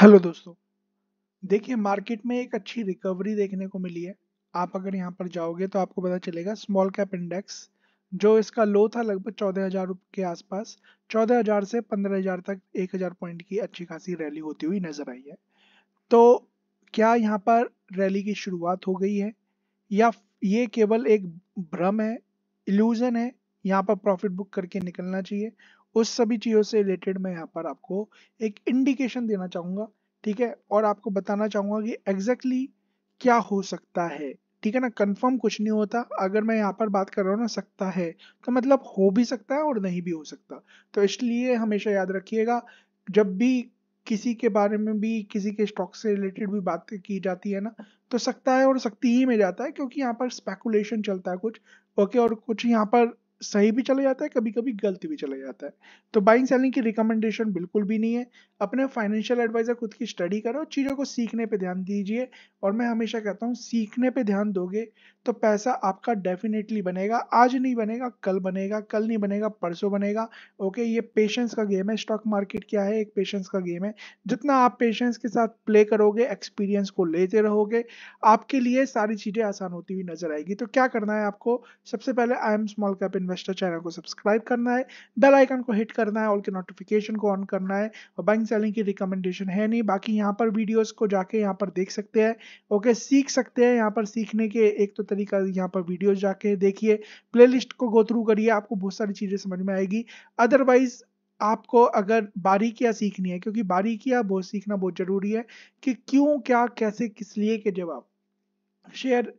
hello दोस्तों देखिए market में एक अच्छी रिकवरी देखने को मिली है आप अगर यहाँ पर जाओगे तो आपको पता चलेगा स्मॉल कैप इंडेक्स जो इसका लो था लगभग चौदह हजार के आसपास चौदह हजार से पंद्रह हजार तक एक हजार पॉइंट की अच्छी खासी रैली होती हुई नजर आई है तो क्या यहाँ पर रैली की शुरुआत हो गई है या ये केवल एक भ्रम है इल्यूजन है यहाँ पर प्रॉफिट बुक करके निकलना चाहिए उस सभी चीज़ों से रिलेटेड मैं यहाँ पर आपको एक इंडिकेशन देना चाहूँगा ठीक है और आपको बताना चाहूंगा कि एग्जैक्टली exactly क्या हो सकता है ठीक है ना कंफर्म कुछ नहीं होता अगर मैं यहाँ पर बात कर रहा हूँ ना सकता है तो मतलब हो भी सकता है और नहीं भी हो सकता तो इसलिए हमेशा याद रखिएगा जब भी किसी के बारे में भी किसी के स्टॉक से रिलेटेड भी बात की जाती है ना तो सकता है और सकती ही में जाता है क्योंकि यहाँ पर स्पेकुलेशन चलता है कुछ ओके और कुछ यहाँ पर सही भी चला जाता है कभी कभी गलत भी चला जाता है तो बाइंग सेलिंग की रिकमेंडेशन बिल्कुल भी नहीं है अपने फाइनेंशियल एडवाइजर खुद की स्टडी करो चीज़ों को सीखने पे ध्यान दीजिए और मैं हमेशा कहता हूँ सीखने पे ध्यान दोगे तो पैसा आपका डेफिनेटली बनेगा आज नहीं बनेगा कल बनेगा कल नहीं बनेगा परसों बनेगा ओके ये पेशेंस का गेम है स्टॉक मार्केट क्या है एक पेशेंस का गेम है जितना आप पेशेंस के साथ प्ले करोगे एक्सपीरियंस को लेते रहोगे आपके लिए सारी चीज़ें आसान होती हुई नजर आएगी तो क्या करना है आपको सबसे पहले I M small cap investor channel को सब्सक्राइब करना है बेल आइकन को हिट करना है ऑल के नोटिफिकेशन को ऑन करना है और बाइंग सेलिंग की रिकमेंडेशन है नहीं बाकी यहाँ पर वीडियोज़ को जाके यहाँ पर देख सकते हैं ओके सीख सकते हैं यहाँ पर सीखने के एक तो तरीका यहाँ पर वीडियो जाके देखिए प्लेलिस्ट को गो थ्रू करिए आपको बहुत सारी चीज़ें समझ में आएगी अदरवाइज आपको अगर बारीकियाँ सीखनी है क्योंकि बारीकियाँ बहुत सीखना बहुत ज़रूरी है कि क्यों क्या कैसे किस लिए के जवाब शेयर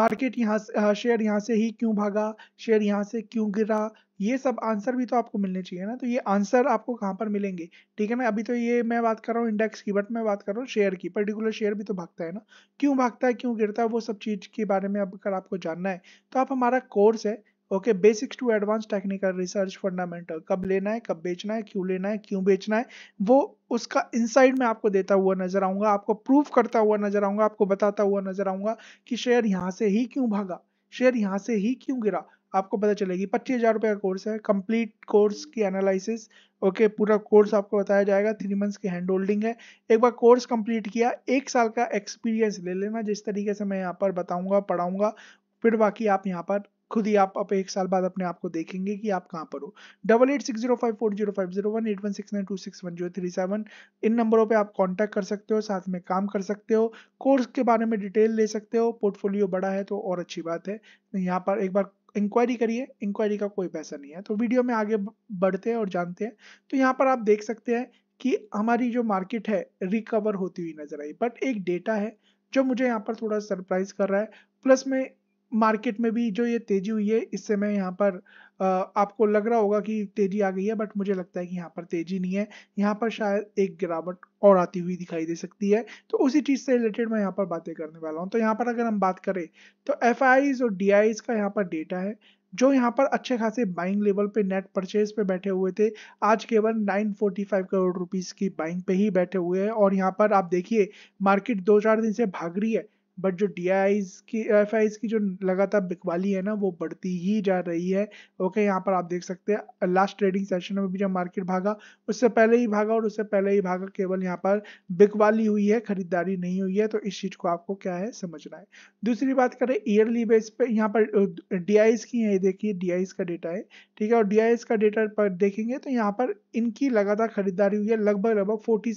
मार्केट यहाँ शेयर हाँ, यहाँ से ही क्यों भागा शेयर यहाँ से क्यों गिरा ये सब आंसर भी तो आपको मिलने चाहिए ना तो ये आंसर आपको कहाँ पर मिलेंगे ठीक है ना अभी तो ये मैं बात कर रहा हूँ इंडेक्स की बट मैं बात कर रहा हूँ शेयर की पर्टिकुलर शेयर भी तो भागता है ना क्यों भागता है क्यों गिरता है वो सब चीज़ के बारे में अगर आपको जानना है तो आप हमारा कोर्स है okay basics to advance technical research fundamental कब लेना है कब बेचना है क्यों लेना है क्यों बेचना है वो उसका इनसाइड में आपको देता हुआ नजर आऊंगा आपको प्रूफ करता हुआ नजर आऊंगा आपको बताता हुआ नजर आऊंगा कि शेयर यहाँ से ही क्यों भागा शेयर यहाँ से ही क्यों गिरा आपको पता चलेगी पच्चीस हज़ार रुपये का कोर्स है कंप्लीट कोर्स की एनालिसिस ओके पूरा कोर्स आपको बताया जाएगा थ्री मंथ्स की हैंड होल्डिंग है एक बार कोर्स कंप्लीट किया एक साल का एक्सपीरियंस ले लेना जिस तरीके से मैं यहाँ पर बताऊंगा पढ़ाऊंगा फिर बाकी आप यहाँ पर खुद ही आप अब एक साल बाद अपने आप को देखेंगे कि आप कहाँ पर हो double eight six zero five four zero five zero one eight one six nine two six one zero three seven इन नंबरों पे आप कांटेक्ट कर सकते हो साथ में काम कर सकते हो कोर्स के बारे में डिटेल ले सकते हो पोर्टफोलियो बड़ा है तो और अच्छी बात है यहाँ पर एक बार इंक्वायरी करिए इंक्वायरी का कोई पैसा नहीं है तो वीडियो में आगे बढ़ते हैं और जानते हैं तो यहाँ पर आप देख सकते हैं कि हमारी जो मार्केट है रिकवर होती हुई नजर आई बट एक डेटा है जो मुझे यहाँ पर थोड़ा सरप्राइज कर रहा है प्लस में मार्केट में भी जो ये तेजी हुई है इस समय यहाँ पर आपको लग रहा होगा कि तेजी आ गई है बट मुझे लगता है कि यहाँ पर तेजी नहीं है यहाँ पर शायद एक गिरावट और आती हुई दिखाई दे सकती है तो उसी चीज से रिलेटेड मैं यहाँ पर बातें करने वाला हूँ तो यहाँ पर अगर हम बात करें तो एफ और डी का यहाँ पर डेटा है जो यहाँ पर अच्छे खासे बाइंग लेवल पे नेट परचेज पे बैठे हुए थे आज केवल 945 करोड़ रुपीस की बाइंग पे ही बैठे हुए हैं और यहाँ पर आप देखिए मार्केट दो चार दिन से भाग रही है बट जो डी की एफ की जो लगातार बिकवाली है ना वो बढ़ती ही जा रही है ओके यहाँ पर आप देख सकते हैं लास्ट ट्रेडिंग सेशन में भी जब मार्केट भागा उससे पहले ही भागा और उससे पहले ही भागा केवल यहाँ पर बिकवाली हुई है खरीदारी नहीं हुई है तो इस चीज़ को आपको क्या है समझना है दूसरी बात करें ईयरली बेस पे यहाँ पर डी की है ये देखिए डी का डेटा है ठीक है और डी का डेटा पर देखेंगे तो यहाँ पर इनकी लगातार खरीदारी हुई है लगभग लगभग फोर्टी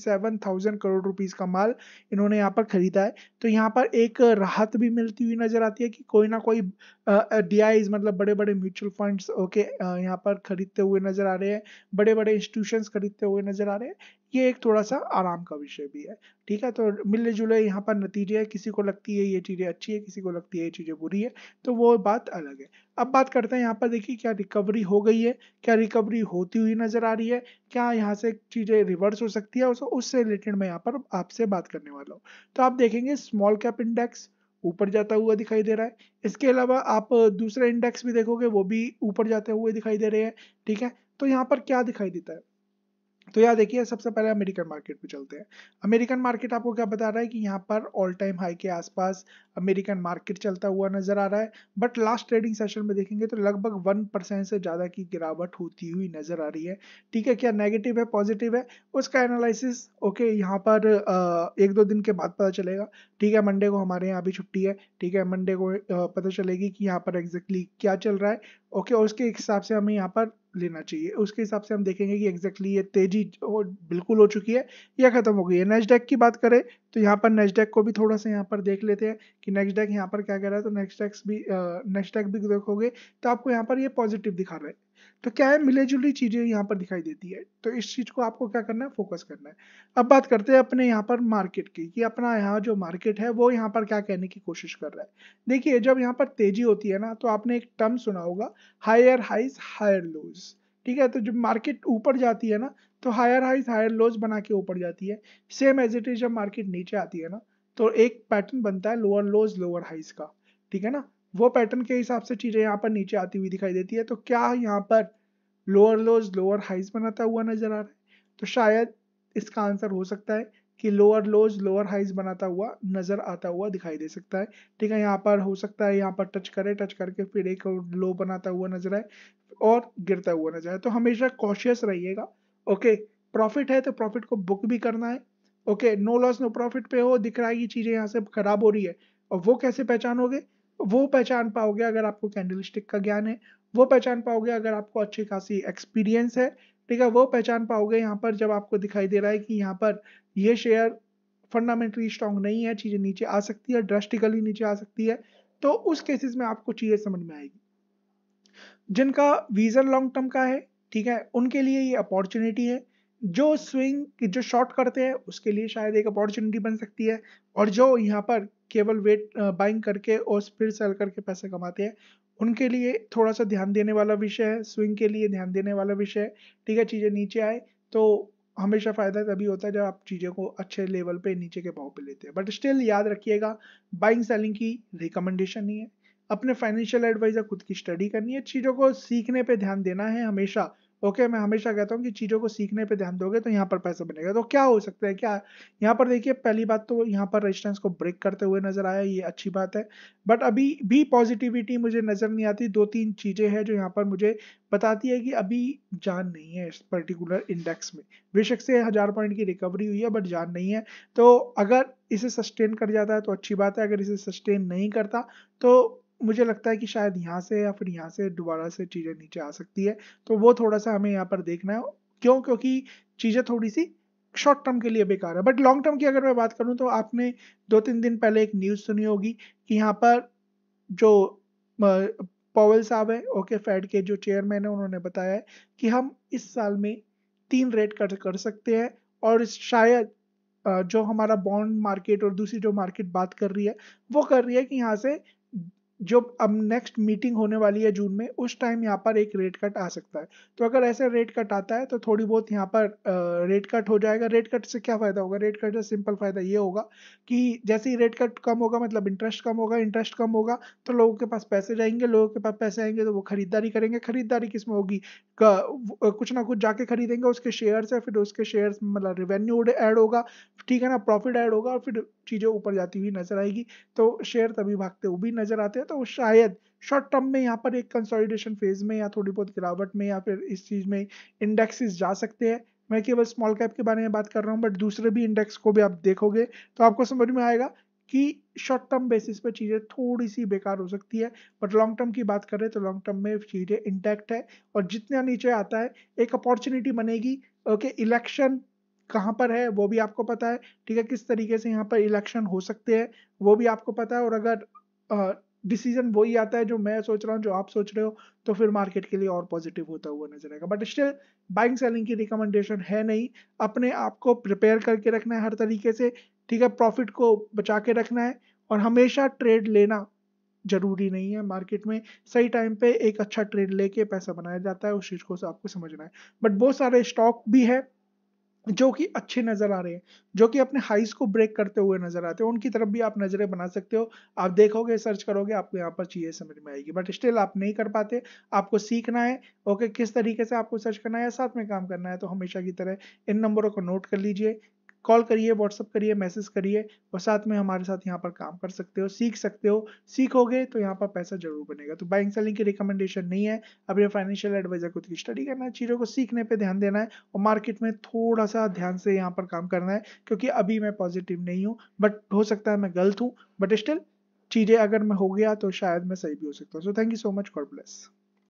करोड़ रुपीज़ का माल इन्होंने यहाँ पर खरीदा है तो यहाँ पर एक एक राहत भी मिलती हुई नजर आती है कि कोई ना कोई डी मतलब बड़े बड़े म्यूचुअल फंड्स ओके यहाँ पर खरीदते हुए नजर आ रहे हैं बड़े बड़े इंस्टीट्यूशंस खरीदते हुए नजर आ रहे हैं ये एक थोड़ा सा आराम का विषय भी है ठीक है तो मिलने जुले यहाँ पर नतीजे है किसी को लगती है ये चीज़ें अच्छी है किसी को लगती है ये चीज़ें बुरी है तो वो बात अलग है अब बात करते हैं यहाँ पर देखिए क्या रिकवरी हो गई है क्या रिकवरी होती हुई नज़र आ रही है क्या यहाँ से चीज़ें रिवर्स हो सकती है उससे रिलेटेड मैं यहाँ पर आपसे बात करने वाला हूँ तो आप देखेंगे स्मॉल कैप इंडेक्स ऊपर जाता हुआ दिखाई दे रहा है इसके अलावा आप दूसरे इंडेक्स भी देखोगे वो भी ऊपर जाते हुए दिखाई दे रहे हैं ठीक है तो यहाँ पर क्या दिखाई देता है तो यहाँ देखिए सबसे पहले अमेरिकन मार्केट पे चलते हैं अमेरिकन मार्केट आपको क्या बता रहा है कि यहाँ पर ऑल टाइम हाई के आसपास अमेरिकन मार्केट चलता हुआ नजर आ रहा है बट लास्ट ट्रेडिंग सेशन में देखेंगे तो लगभग वन परसेंट से ज़्यादा की गिरावट होती हुई नजर आ रही है ठीक है क्या नेगेटिव है पॉजिटिव है उसका एनालिसिस ओके यहाँ पर एक दो दिन के बाद पता चलेगा ठीक है मंडे को हमारे यहाँ भी छुट्टी है ठीक है मंडे को पता चलेगी कि यहाँ पर एग्जैक्टली क्या चल रहा है ओके और उसके हिसाब से हमें यहाँ पर लेना चाहिए उसके हिसाब से हम देखेंगे कि एग्जैक्टली ये तेजी बिल्कुल हो चुकी है या ख़त्म हो गई है नेक्स्ट की बात करें तो यहाँ पर नेक्स्ट को भी थोड़ा सा यहाँ पर देख लेते हैं कि नेक्स्ट डेक यहाँ पर क्या कह रहा है तो नेक्स्ट भी नेक्स्ट भी देखोगे तो आपको यहाँ पर ये पॉजिटिव दिखा रहा है तो क्या है मिले जुली चीज़ें यहाँ पर दिखाई देती है तो इस चीज़ को आपको क्या करना है फोकस करना है अब बात करते हैं अपने यहाँ पर मार्केट की कि अपना यहाँ जो मार्केट है वो यहाँ पर क्या कहने की कोशिश कर रहा है देखिए जब यहाँ पर तेजी होती है ना तो आपने एक टर्म सुना होगा हायर हाइज हायर लोज़ ठीक है तो जब मार्केट ऊपर जाती है ना तो हायर हाइज हायर लोज बना के ऊपर जाती है सेम एज इट इज जब मार्केट नीचे आती है ना तो एक पैटर्न बनता है लोअर लोज लोअर हाइज का ठीक है ना वो पैटर्न के हिसाब से चीज़ें यहाँ पर नीचे आती हुई दिखाई देती है तो क्या यहाँ पर लोअर लोज लोअर हाइज बनाता हुआ नज़र आ रहा है तो शायद इसका आंसर हो सकता है कि लोअर लोज लोअर हाइज बनाता हुआ नज़र आता हुआ दिखाई दे सकता है ठीक है यहाँ पर हो सकता है यहाँ पर टच करे टच करके फिर एक लो बनाता हुआ नज़र आए और गिरता हुआ नज़र आए तो हमेशा कॉशियस रहिएगा ओके प्रॉफिट है तो प्रॉफिट को बुक भी करना है okay no loss no profit पे हो दिख रहा है ये चीज़ें यहाँ से खराब हो रही है और वो कैसे पहचानोगे वो पहचान पाओगे अगर आपको कैंडल का ज्ञान है वो पहचान पाओगे अगर आपको अच्छी खासी एक्सपीरियंस है ठीक है वो पहचान पाओगे यहाँ पर जब आपको दिखाई दे रहा है कि यहाँ पर ये शेयर फंडामेंटली स्ट्रॉन्ग नहीं है चीज़ें नीचे आ सकती है ड्रेस्टिकली नीचे आ सकती है तो उस केसेस में आपको चीज़ें समझ में आएगी जिनका वीज़न लॉन्ग टर्म का है ठीक है उनके लिए ये अपॉर्चुनिटी है जो स्विंग जो शॉर्ट करते हैं उसके लिए शायद एक अपॉर्चुनिटी बन सकती है और जो यहाँ पर केवल वेट बाइंग करके और फिर सेल करके पैसे कमाते हैं उनके लिए थोड़ा सा ध्यान देने वाला विषय है स्विंग के लिए ध्यान देने वाला विषय है ठीक है चीज़ें नीचे आए तो हमेशा फ़ायदा तभी होता है जब आप चीज़ों को अच्छे लेवल पे नीचे के भाव पे लेते हैं बट स्टिल याद रखिएगा बाइंग सेलिंग की रिकमेंडेशन नहीं है अपने फाइनेंशियल एडवाइज़र खुद की स्टडी करनी है चीज़ों को सीखने पे ध्यान देना है हमेशा ओके मैं हमेशा कहता हूँ कि चीज़ों को सीखने पे ध्यान दोगे तो यहाँ पर पैसा बनेगा तो क्या हो सकता है क्या यहाँ पर देखिए पहली बात तो यहाँ पर रेजिस्टेंस को ब्रेक करते हुए नजर आया ये अच्छी बात है बट अभी भी पॉजिटिविटी मुझे नज़र नहीं आती दो तीन चीज़ें हैं जो यहाँ पर मुझे बताती है कि अभी जान नहीं है इस पर्टिकुलर इंडेक्स में बेशक से हज़ार पॉइंट की रिकवरी हुई है बट जान नहीं है तो अगर इसे सस्टेन कर जाता है तो अच्छी बात है अगर इसे सस्टेन नहीं करता तो मुझे लगता है कि शायद यहाँ से या फिर यहाँ से दोबारा से चीज़ें नीचे आ सकती है तो वो थोड़ा सा हमें यहाँ पर देखना है क्यों क्योंकि चीज़ें थोड़ी सी शॉर्ट टर्म के लिए बेकार है बट लॉन्ग टर्म की अगर मैं बात करूँ तो आपने दो तीन दिन पहले एक न्यूज़ सुनी होगी कि यहाँ पर जो पॉवल साहब है ओके फेड के जो चेयरमैन है उन्होंने बताया है कि हम इस साल में तीन रेट कट कर सकते हैं और शायद जो हमारा बॉन्ड मार्केट और दूसरी जो मार्केट बात कर रही है वो कर रही है कि यहाँ से जो अब नेक्स्ट मीटिंग होने वाली है जून में उस टाइम यहाँ पर एक रेट कट आ सकता है तो अगर ऐसे रेट कट आता है तो थोड़ी बहुत यहाँ पर रेट कट हो जाएगा रेट कट से क्या फ़ायदा होगा रेट कट से सिंपल फ़ायदा ये होगा कि जैसे ही रेट कट कम होगा मतलब इंटरेस्ट कम होगा इंटरेस्ट कम होगा तो लोगों के पास पैसे जाएंगे लोगों के पास पैसे आएंगे तो वो खरीदारी करेंगे खरीदारी किस में होगी कुछ ना कुछ जाके खरीदेंगे उसके शेयर्स है फिर उसके शेयर्स मतलब रेवेन्यू ऐड होगा ठीक है ना प्रॉफिट ऐड होगा और फिर चीज़ें ऊपर जाती हुई नज़र आएगी तो शेयर तभी भागते हुए भी नज़र आते हैं तो तो शायद शॉर्ट टर्म में यहाँ पर एक कंसोलिडेशन फेज में या थोड़ी बहुत गिरावट में या फिर इस चीज़ में इंडेक्सेस जा सकते हैं मैं केवल स्मॉल कैप के बारे में बात कर रहा हूँ बट दूसरे भी इंडेक्स को भी आप देखोगे तो आपको समझ में आएगा कि शॉर्ट टर्म बेसिस पर चीज़ें थोड़ी सी बेकार हो सकती है बट लॉन्ग टर्म की बात करें तो लॉन्ग टर्म में चीज़ें इंटैक्ट है और जितना नीचे आता है एक अपॉर्चुनिटी बनेगी ओके इलेक्शन कहाँ पर है वो भी आपको पता है ठीक है किस तरीके से यहाँ पर इलेक्शन हो सकते हैं वो भी आपको पता है और अगर डिसीजन वही आता है जो मैं सोच रहा हूँ जो आप सोच रहे हो तो फिर मार्केट के लिए और पॉजिटिव होता हुआ नजर आएगा बट स्टिल बाइंग सेलिंग की रिकमेंडेशन है नहीं अपने आप को प्रिपेयर करके रखना है हर तरीके से ठीक है प्रॉफिट को बचा के रखना है और हमेशा ट्रेड लेना जरूरी नहीं है मार्केट में सही टाइम पे एक अच्छा ट्रेड लेके पैसा बनाया जाता है उस चीज़ को आपको समझना है बट बहुत सारे स्टॉक भी है जो कि अच्छे नज़र आ रहे हैं जो कि अपने हाइस को ब्रेक करते हुए नज़र आते हैं उनकी तरफ भी आप नज़रें बना सकते हो आप देखोगे सर्च करोगे आपको यहाँ पर चीज़ें समझ में आएगी बट स्टिल आप नहीं कर पाते आपको सीखना है ओके किस तरीके से आपको सर्च करना है या साथ में काम करना है तो हमेशा की तरह इन नंबरों को नोट कर लीजिए कॉल करिए व्हाट्सअप करिए मैसेज करिए और साथ में हमारे साथ यहाँ पर काम कर सकते हो सीख सकते हो सीखोगे तो यहाँ पर पैसा जरूर बनेगा तो बाइंग सेलिंग की रिकमेंडेशन नहीं है अपने फाइनेंशियल एडवाइजर को स्टडी तो करना है चीज़ों को सीखने पर ध्यान देना है और मार्केट में थोड़ा सा ध्यान से यहाँ पर काम करना है क्योंकि अभी मैं पॉजिटिव नहीं हूँ बट हो सकता है मैं गलत हूँ बट स्टिल चीज़ें अगर मैं हो गया तो शायद मैं सही भी हो सकता हूँ so thank you so much god bless